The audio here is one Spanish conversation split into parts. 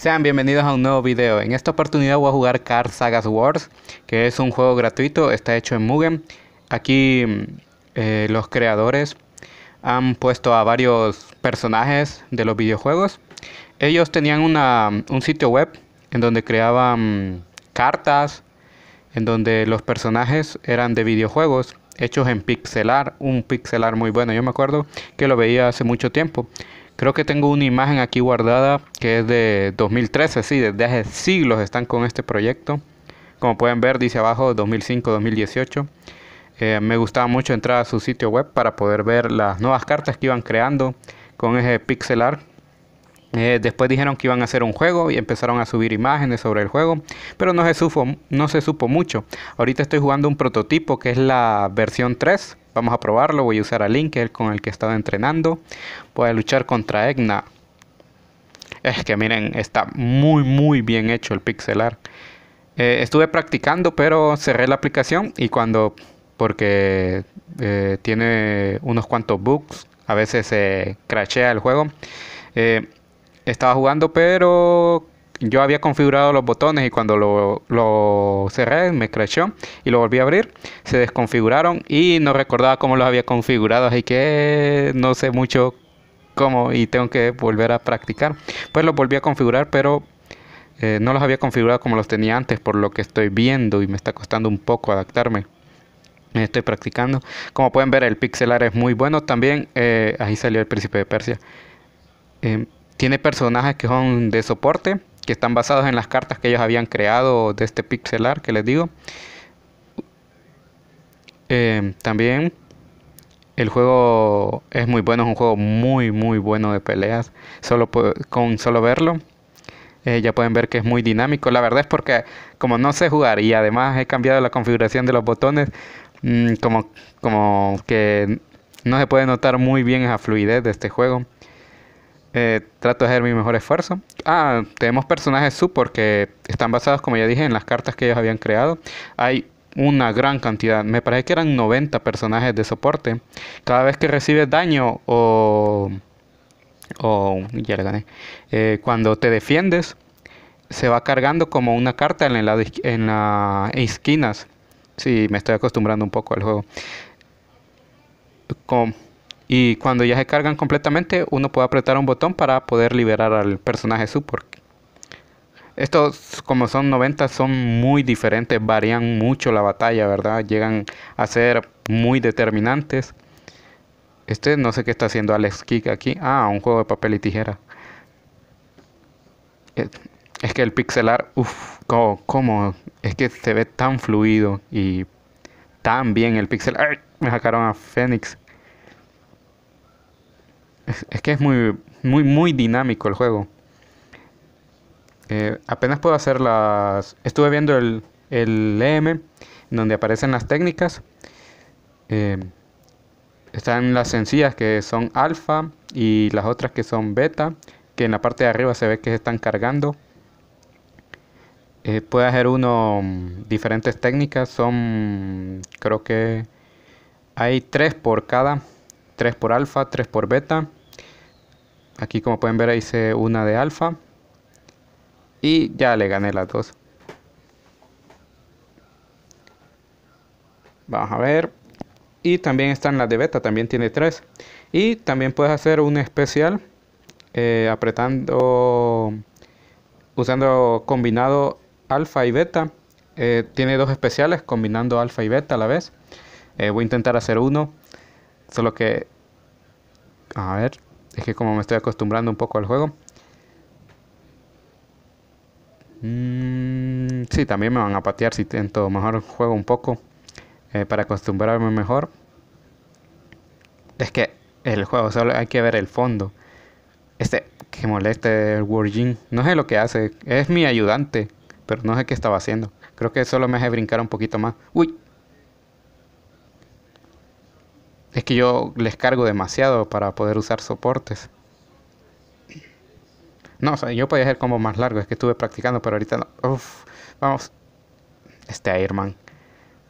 Sean bienvenidos a un nuevo video. En esta oportunidad voy a jugar car Sagas Wars, que es un juego gratuito, está hecho en Mugen. Aquí mm, eh, los creadores han puesto a varios personajes de los videojuegos. Ellos tenían mm, un sitio web en donde creaban mm, cartas, en donde los personajes eran de videojuegos hechos en pixelar, un pixelar muy bueno, yo me acuerdo que lo veía hace mucho tiempo. Creo que tengo una imagen aquí guardada que es de 2013, sí, desde hace siglos están con este proyecto. Como pueden ver, dice abajo 2005-2018. Eh, me gustaba mucho entrar a su sitio web para poder ver las nuevas cartas que iban creando con ese pixel art eh, después dijeron que iban a hacer un juego y empezaron a subir imágenes sobre el juego, pero no se, supo, no se supo mucho. Ahorita estoy jugando un prototipo que es la versión 3. Vamos a probarlo, voy a usar a Link, el con el que he estado entrenando. Voy a luchar contra Egna. Es que miren, está muy muy bien hecho el pixelar. Eh, estuve practicando, pero cerré la aplicación y cuando... porque eh, tiene unos cuantos bugs, a veces se crashea el juego estaba jugando, pero yo había configurado los botones y cuando lo, cerré me creció y lo volví a abrir, se desconfiguraron y no recordaba cómo los había configurado, así que no sé mucho cómo y tengo que volver a practicar. Pues los volví a configurar, pero eh, no los había configurado como los tenía antes, por lo que estoy viendo y me está costando un poco adaptarme. Estoy practicando. Como pueden ver, el pixelar es muy bueno también. Eh, ahí salió el príncipe de Persia. Em, tiene personajes que son de soporte, que están basados en las cartas que ellos habían creado de este pixelar que les digo. Eh, también el juego es muy bueno, es un juego muy muy bueno de peleas. Solo con solo verlo eh, ya pueden ver que es muy dinámico. La verdad es porque como no sé jugar y además he cambiado la configuración de los botones, mm, como, como que no se puede notar muy bien esa fluidez de este juego. Eh, trato de hacer mi mejor esfuerzo. Ah, tenemos personajes support que están basados, como ya dije, en las cartas que ellos habían creado. Hay una gran cantidad, me parece que eran 90 personajes de soporte. Cada vez que recibes daño o... o ya le gané. Eh, cuando te defiendes, se va cargando como una carta en, en las esquinas. Sí, me estoy acostumbrando un poco al juego. Con, y cuando ya se cargan completamente, uno puede apretar un botón para poder liberar al personaje support. Estos, como son 90, son muy diferentes, varían mucho la batalla, ¿verdad? Llegan a ser muy determinantes. Este no sé qué está haciendo Alex Kick aquí. Ah, un juego de papel y tijera. Es que el pixelar, uff, ¿cómo, ¿cómo, Es que se ve tan fluido y tan bien el pixelar. Me sacaron a Fénix. Es, que es muy, muy, muy dinámico el juego. Eh, apenas puedo hacer las... Estuve viendo el, el e donde aparecen las técnicas. Eh, están las sencillas que son alfa y las otras que son beta, que en la parte de arriba se ve que se están cargando. Eh, puede hacer uno mm, diferentes técnicas, son creo que hay tres por cada, tres por alfa, tres por beta Aquí como pueden ver hice una de alfa. Y ya le gané las dos. Vamos a ver. Y también están las de beta, también tiene tres. Y también puedes hacer un especial eh, apretando, usando combinado alfa y beta. Eh, tiene dos especiales combinando alfa y beta a la vez. Eh, voy a intentar hacer uno. Solo que... A ver. Es que como me estoy acostumbrando un poco al juego. Mm, sí, también me van a patear si intento mejor juego un poco. Eh, para acostumbrarme mejor. Es que el juego solo hay que ver el fondo. Este que moleste el Wargin. No sé lo que hace. Es mi ayudante. Pero no sé qué estaba haciendo. Creo que solo me hace brincar un poquito más. Uy, es que yo les cargo demasiado para poder usar soportes. No, o sea, yo podía ser como más largo. es que estuve practicando, pero ahorita no. Uf, vamos. Este Airman.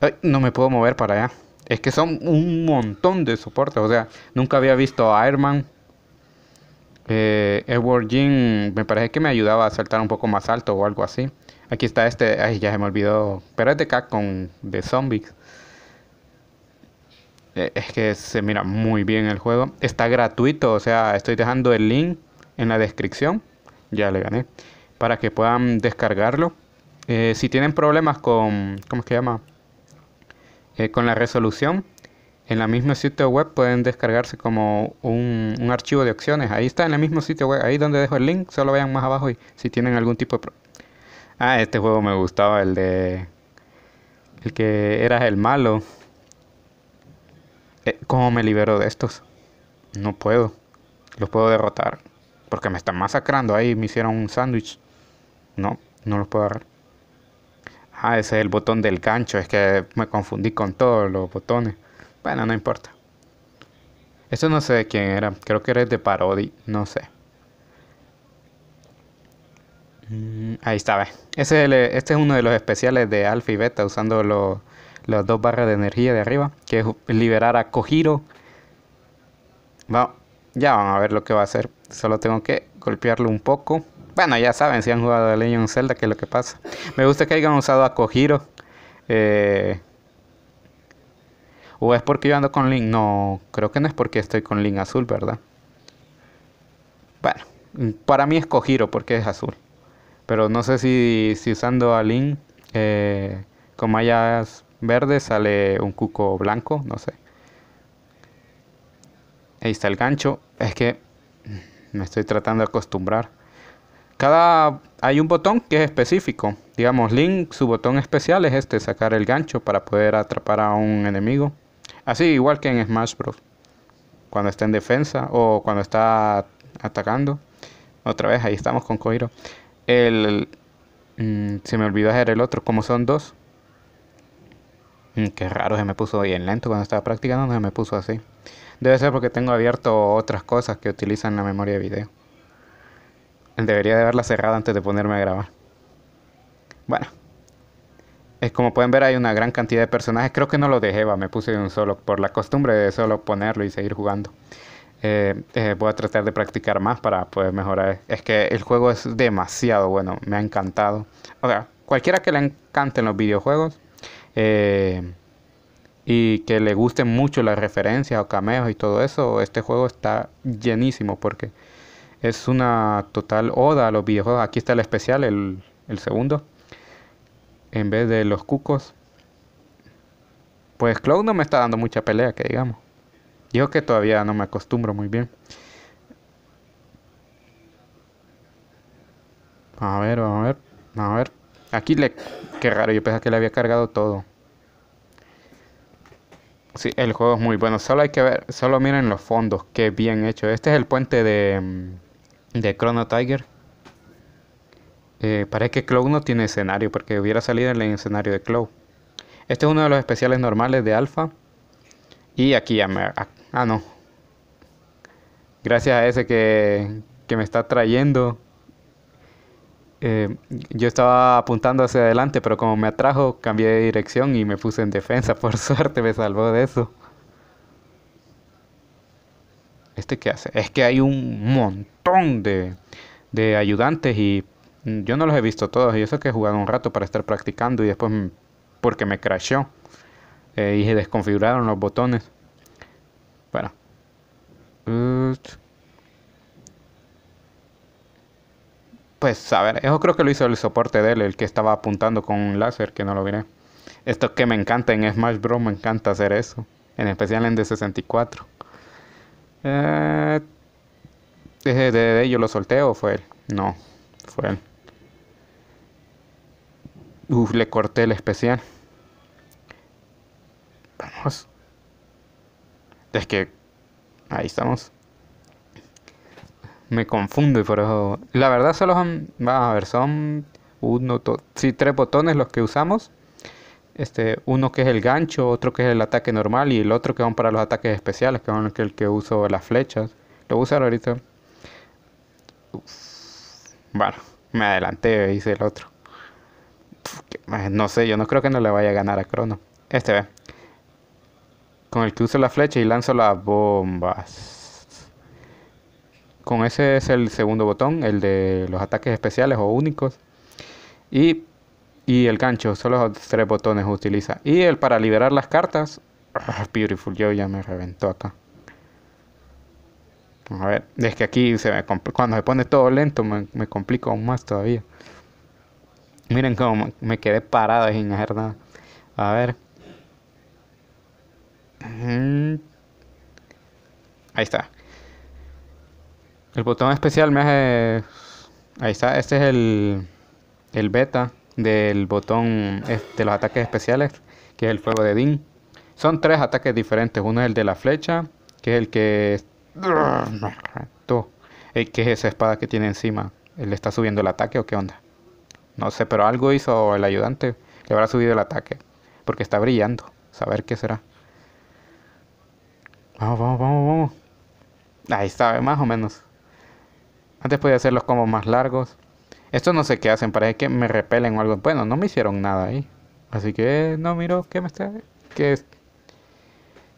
Ay, no me puedo mover para allá. Es que son un montón de soportes, o sea, nunca había visto a Airman. Eh, Edward Jean me parece que me ayudaba a saltar un poco más alto o algo así. Aquí está este, ay, ya se me olvidó. Pero es de Capcom, de Zombies. Eh, es que se mira muy bien el juego. Está gratuito, o sea, estoy dejando el link en la descripción. Ya le gané. Para que puedan descargarlo. Eh, si tienen problemas con, ¿cómo es que llama? Eh, con la resolución, en la misma sitio web pueden descargarse como un, archivo de opciones. Ahí está en el mismo sitio web, ahí donde dejo el link, solo vayan más abajo y si tienen algún tipo de... ah, este juego me gustaba, el de... El que era el malo. Eh, ¿Cómo me libero de estos? No puedo. Los puedo derrotar. Porque me están masacrando ahí. Me hicieron un sándwich. No, no los puedo agarrar. Ah, ese es el botón del gancho. Es que me confundí con todos los botones. Bueno, no importa. Esto no sé de quién era. Creo que era de Parodi. No sé. Mm, ahí está, ve. Ese este es uno de los especiales de Alpha y Beta usando los las dos barras de energía de arriba, que es liberar a Kojiro. Bueno, ya van a ver lo que va a hacer. Solo tengo que golpearlo un poco. Bueno, ya saben, si han jugado a Legend Zelda, que es lo que pasa. Me gusta que hayan usado a Kojiro. Eh, ¿O es porque yo ando con Link? No, creo que no es porque estoy con Link azul, ¿verdad? Bueno, para mí es Kojiro porque es azul. Pero no sé si, si usando a Link, eh, como hayas verde sale un cuco blanco, no sé. Ahí está el gancho. Es que me estoy tratando de acostumbrar. Cada hay un botón que es específico. Digamos, Link, su botón especial es este, sacar el gancho para poder atrapar a un enemigo. Así igual que en Smash Bros. Cuando está en defensa o cuando está atacando. Otra vez, ahí estamos con Koiro. El, mm, se me olvidó hacer el otro. Como son dos, Mm, qué raro, se me puso bien lento cuando estaba practicando, No se me puso así. Debe ser porque tengo abierto otras cosas que utilizan la memoria de video. Debería de haberla cerrado antes de ponerme a grabar. Bueno. como pueden ver hay una gran cantidad de personajes. Creo que no lo dejé, me puse de un solo por la costumbre de solo ponerlo y seguir jugando. Eh, eh, voy a tratar de practicar más para poder mejorar. Es que el juego es demasiado bueno, me ha encantado. O sea, cualquiera que le encanten los videojuegos, eh, y que le gusten mucho las referencias o cameos y todo eso, este juego está llenísimo porque es una total oda a los videojuegos. Aquí está el especial, el, el segundo, en vez de los cucos. Pues Cloud no me está dando mucha pelea, que digamos. Yo que todavía no me acostumbro muy bien. A ver, a ver, a ver. Aquí le... Qué raro, yo pensaba que le había cargado todo. Sí, el juego es muy bueno. Solo hay que ver, solo miren los fondos, qué bien hecho. Este es el puente de, mm, de Chrono Tiger. Eh, parece que Clow no tiene escenario, porque hubiera salido en el escenario de Clow. Este es uno de los especiales normales de Alpha. Y aquí ya me... Ah, ah no. Gracias a ese que, que me está trayendo. Eh, yo estaba apuntando hacia adelante, pero como me atrajo, cambié de dirección y me puse en defensa. Por suerte me salvó de eso. ¿Este qué hace? Es que hay un montón de, ayudantes y yo no los he visto todos. Y eso que he jugado un rato para estar practicando y después mm, porque me crashó eh, y se desconfiguraron los botones. Bueno. Uh, pues a ver, yo creo que lo hizo el soporte de él, el que estaba apuntando con un láser, que no lo miré. Esto que me encanta en Smash Bros. Me encanta hacer eso. En especial en D64. Eh, ¿De, de, lo solté o fue él? No, fue él. Uf, le corté el especial. Vamos. Es que... Ahí estamos me confundo y por eso... La verdad solo son... Vamos a ver, son uno, dos... sí, tres botones los que usamos. Este, uno que es el gancho, otro que es el ataque normal y el otro que van para los ataques especiales, que son el que, uso las flechas. Lo voy a usar ahorita. Bueno, me adelanté, e hice el otro. no sé, yo no creo que no le vaya a ganar a Crono. Este ve. Con el que uso la flecha y lanzo las bombas. Con ese es el segundo botón, el de los ataques especiales o únicos. Y, el gancho, solo los tres botones utiliza. Y el para liberar las cartas. Ah, beautiful, yo ya me reventó acá. A ver, es que aquí se cuando se pone todo lento me, me complico aún más todavía. Miren cómo me quedé parado sin hacer nada. A ver. Mm. Ahí está. El botón especial me hace... Ahí está, este es el, el beta del botón de los ataques especiales, que es el fuego de Dean. Son tres ataques diferentes. Uno es el de la flecha, que es el que... que es esa espada que tiene encima. ¿Él le está subiendo el ataque o qué onda? No sé, pero algo hizo el ayudante. Que habrá subido el ataque. Porque está brillando. Saber qué será. Vamos, vamos, vamos, vamos. Ahí está, más o menos. Antes podía hacerlos como más largos. Estos no sé qué hacen, parece que me repelen o algo. Bueno, no me hicieron nada ahí. Así que no miro qué me está. que,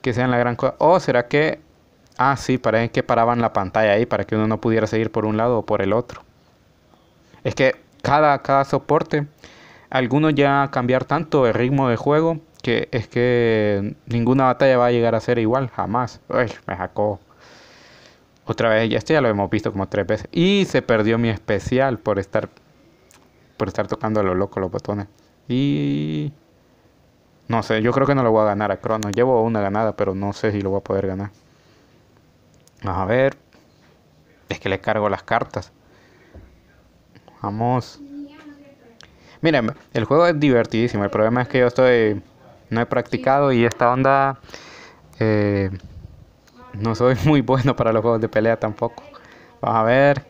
que sean la gran cosa. O oh, será que. Ah, sí, parece que paraban la pantalla ahí para que uno no pudiera seguir por un lado o por el otro. Es que cada, cada soporte, algunos ya cambiar tanto el ritmo de juego que es que ninguna batalla va a llegar a ser igual, jamás. Uy, me sacó otra vez, ya esto ya lo hemos visto como tres veces. Y se perdió mi especial por estar por estar tocando a lo loco los botones. Y no sé, yo creo que no lo voy a ganar a Crono. Llevo una ganada, pero no sé si lo voy a poder ganar. Vamos a ver. Es que le cargo las cartas. Vamos. Miren, el juego es divertidísimo. El problema es que yo estoy. No he practicado y esta onda. Eh, no soy muy bueno para los juegos de pelea tampoco. Vamos a ver.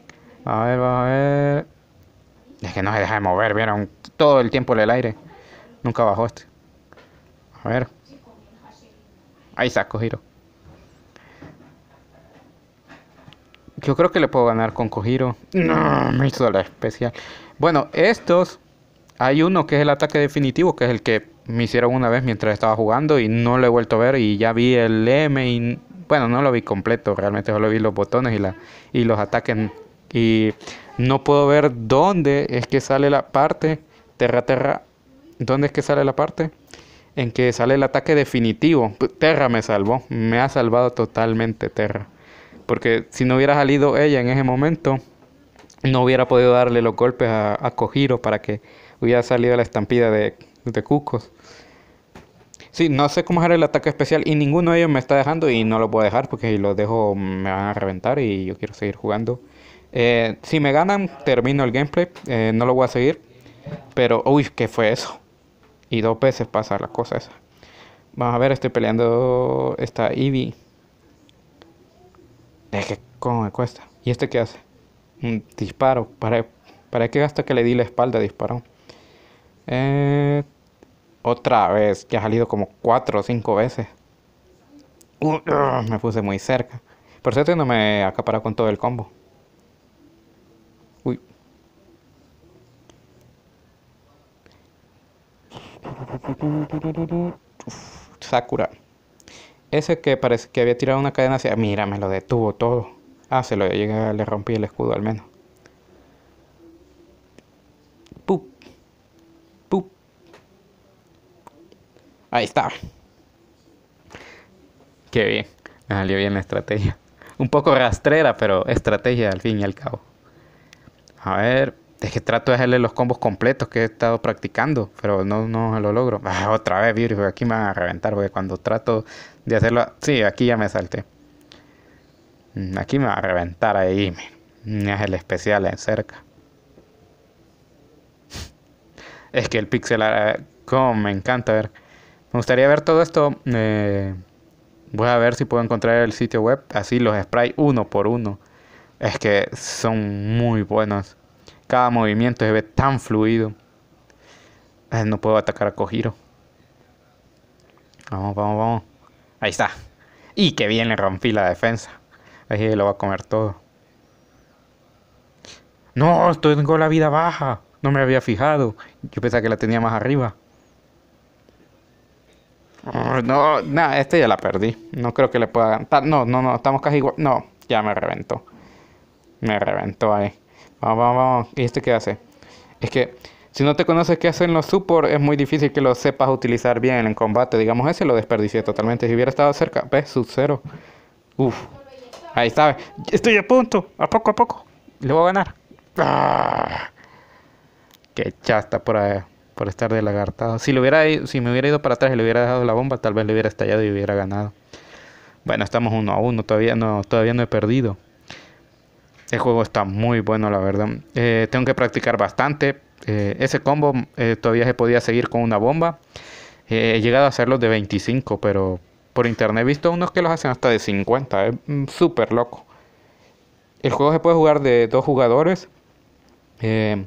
A ver, vamos a ver. Es que no se deja de mover, vieron. Todo el tiempo en el aire. Nunca bajó este. A ver. Ahí saco Giro. Yo creo que le puedo ganar con Kojiro. No, me hizo la especial. Bueno, estos. Hay uno que es el ataque definitivo, que es el que me hicieron una vez mientras estaba jugando y no lo he vuelto a ver. Y ya vi el M y bueno, no lo vi completo, realmente solo vi los botones y, la, y los ataques. Y no puedo ver dónde es que sale la parte, Terra Terra, dónde es que sale la parte en que sale el ataque definitivo. Terra me salvó, me ha salvado totalmente Terra. Porque si no hubiera salido ella en ese momento, no hubiera podido darle los golpes a, Kojiro para que hubiera salido la estampida de, de Cucos. Sí, no sé cómo hacer el ataque especial y ninguno de ellos me está dejando y no lo puedo dejar porque si lo dejo me van a reventar y yo quiero seguir jugando. Eh, si me ganan, termino el gameplay, eh, no lo voy a seguir. Pero, uy, ¿qué fue eso? Y dos veces pasa la cosa esa. Vamos a ver, estoy peleando esta Eevee. Es que, ¿cómo me cuesta? ¿Y este qué hace? Un disparo. ¿Para, para qué gasta que le di la espalda? Disparó. Eh, otra vez, que ha salido como cuatro o cinco veces. Ah, me puse muy cerca. Por cierto, no me acaparó con todo el combo. Uy. Sakura. Ese que parece que había tirado una cadena hacia... Mira, me lo detuvo todo. Ah, se lo llegué, le rompí el escudo al menos. Pum. Ahí está. Qué bien. Me salió bien la estrategia. Un poco rastrera, pero estrategia al fin y al cabo. A ver, es que trato de hacerle los combos completos que he estado practicando, pero no, no lo logro. Ah, otra vez, Virgo, pues aquí me van a reventar, porque cuando trato de hacerlo... Sí, aquí ya me salté. Mm, aquí me va a reventar ahí. Es el especial en cerca. Es que el pixel... Eh, Como me encanta ver... Me gustaría ver todo esto. Eh, voy a ver si puedo encontrar el sitio web. Así los spray uno por uno. Es que son muy buenos. Cada movimiento se ve tan fluido. Eh, no puedo atacar a Kojiro. Vamos, vamos, vamos. Ahí está. Y que bien le rompí la defensa. Ahí lo va a comer todo. No, tengo la vida baja. No me había fijado. Yo pensaba que la tenía más arriba. No, nada, este ya la perdí. No creo que le pueda. No, no, no, estamos casi igual. No, ya me reventó. Me reventó ahí. Vamos, vamos, vamos. ¿Y este qué hace? Es que si no te conoces qué hacen los support, es muy difícil que lo sepas utilizar bien en combate. Digamos, ese lo desperdicié totalmente. Si hubiera estado cerca, ves, sub cero. Uf. Ahí está. Estoy a punto. A poco a poco. Le voy a ganar. ¡Ah! Qué chasta por ahí por estar de lagartado. Si, lo si me hubiera ido para atrás y le hubiera dejado la bomba, tal vez le hubiera estallado y hubiera ganado. Bueno, estamos uno a uno, todavía no, todavía no he perdido. El juego está muy bueno, la verdad. Eh, tengo que practicar bastante. Eh, ese combo eh, todavía se podía seguir con una bomba. he llegado a hacerlos de 25, pero por internet he visto unos que los hacen hasta de 50. Es mm, súper loco. El juego se puede jugar de dos jugadores. Eh,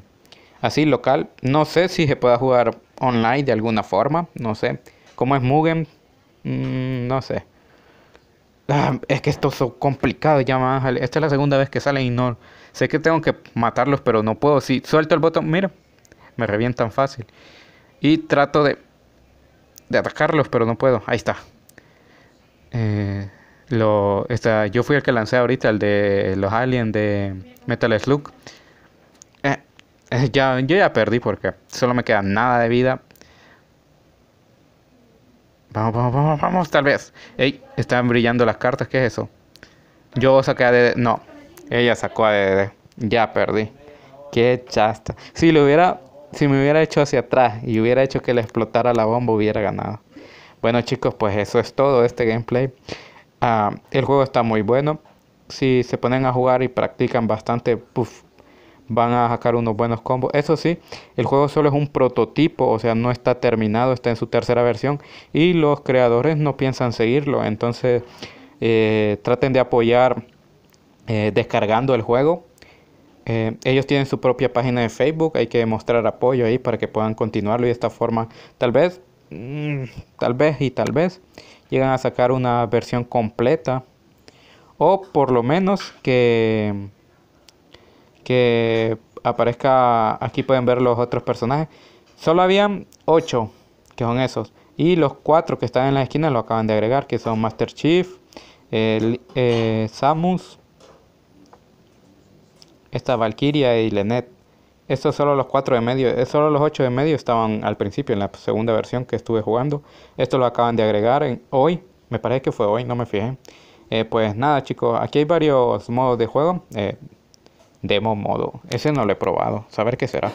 así local. No sé si se pueda jugar online de alguna forma, no sé. ¿Cómo es Mugen? Mm, no sé. Ah, es que esto es complicado ya más. Esta es la segunda vez que salen y no. Sé que tengo que matarlos, pero no puedo. Si suelto el botón, mira, me revientan fácil. Y trato de, de atacarlos, pero no puedo. Ahí está. Eh, lo, está yo fui el que lancé ahorita, el de los aliens de Metal Slug. ya, yo ya perdí porque solo me queda nada de vida. Vamos, vamos, vamos, vamos, tal vez. Ey, están brillando las cartas, ¿qué es eso? Yo saqué a No, ella sacó a Ya perdí. Qué chasta. Si le hubiera, si me hubiera hecho hacia atrás y hubiera hecho que le explotara la bomba, hubiera ganado. Bueno chicos, pues eso es todo este gameplay. Ah, el juego está muy bueno. Si se ponen a jugar y practican bastante, puff, van a sacar unos buenos combos. Eso sí, el juego solo es un prototipo, o sea, no está terminado, está en su tercera versión y los creadores no piensan seguirlo. Entonces, eh, traten de apoyar eh, descargando el juego. Eh, ellos tienen su propia página de Facebook, hay que mostrar apoyo ahí para que puedan continuarlo y de esta forma tal vez, mm, tal vez y tal vez llegan a sacar una versión completa o por lo menos que que aparezca, aquí pueden ver los otros personajes. Solo habían 8, que son esos. Y los 4 que están en la esquina lo acaban de agregar, que son Master Chief, el, eh, Samus, esta Valkyria y Lenet. Estos solo los 4 de medio, eh, solo los 8 de medio estaban al principio en la segunda versión que estuve jugando. Esto lo acaban de agregar hoy, me parece que fue hoy, no me fijé. Eh, pues nada chicos, aquí hay varios modos de juego. Demo modo. Ese no lo he probado. Saber qué será.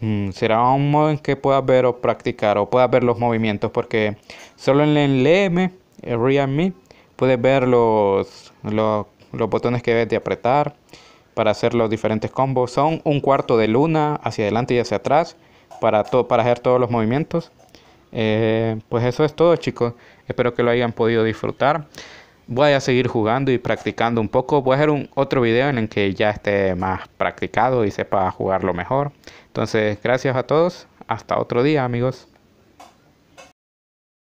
Mm, será un modo en que puedas ver o practicar o puedas ver los movimientos porque solo en el M el Realme, puedes ver los, los, botones que debes de apretar para hacer los diferentes combos. Son un cuarto de luna hacia adelante y hacia atrás para, para hacer todos los movimientos. Eh, pues eso es todo chicos. Espero que lo hayan podido disfrutar voy a seguir jugando y practicando un poco. Voy a hacer un otro video en el que ya esté más practicado y sepa jugarlo mejor. Entonces, gracias a todos. Hasta otro día, amigos.